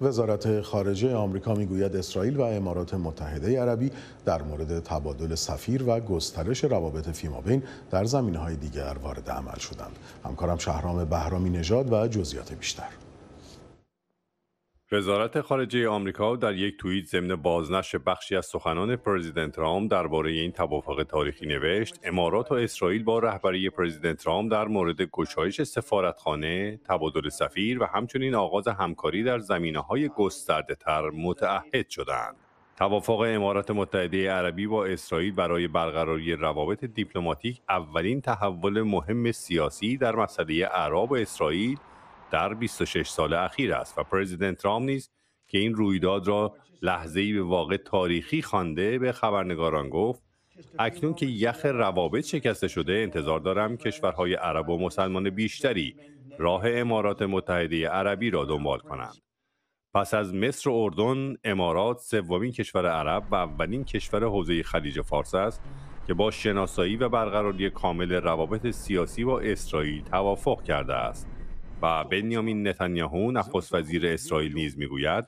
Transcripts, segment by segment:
وزارت خارجه آمریکا میگوید اسرائیل و امارات متحده عربی در مورد تبادل سفیر و گسترش روابط فیمابین در زمینهای دیگر وارد عمل شدند. همکارم شهرام بهرامی نژاد و جزئیات بیشتر وزارت خارجه آمریکا در یک توییت ضمن بازنشر بخشی از سخنان پرزیدنت ترامپ درباره این توافق تاریخی نوشت امارات و اسرائیل با رهبری پرزیدنت ترامپ در مورد گشایش سفارتخانه تبادل سفیر و همچنین آغاز همکاری در زمینه های گسترده تر متعهد شدند توافق امارات متحده عربی با اسرائیل برای برقراری روابط دیپلماتیک اولین تحول مهم سیاسی در مسئله عرب و اسرائیل در 26 سال اخیر است و پرزیدنت ترامپ نیز که این رویداد را لحظه ای به واقع تاریخی خوانده به خبرنگاران گفت اکنون که یخ روابط شکسته شده انتظار دارم کشورهای عرب و مسلمان بیشتری راه امارات متحده عربی را دنبال کنند پس از مصر و اردن امارات سومین کشور عرب و اولین کشور حوزه خلیج فارس است که با شناسایی و برقراری کامل روابط سیاسی با اسرائیل توافق کرده است و بنیامین نتانیاهو نخست وزیر اسرائیل نیز میگوید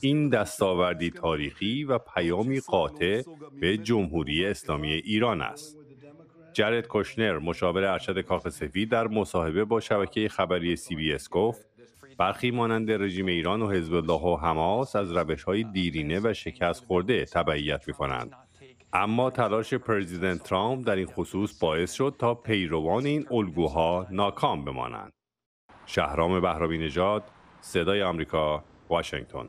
این دستاوردی تاریخی و پیامی قاطع به جمهوری اسلامی ایران است جرد کشنر مشاور ارشد کاخ سفید در مصاحبه با شبکه خبری سی بی اس گفت برخی مانند رژیم ایران و حزب الله و حماس از روش های دیرینه و شکست خورده تبعیت می کنند. اما تلاش پرزیدنت ترامپ در این خصوص باعث شد تا پیروان این الگوها ناکام بمانند. شهرام بهرامی نژاد صدای آمریکا واشنگتن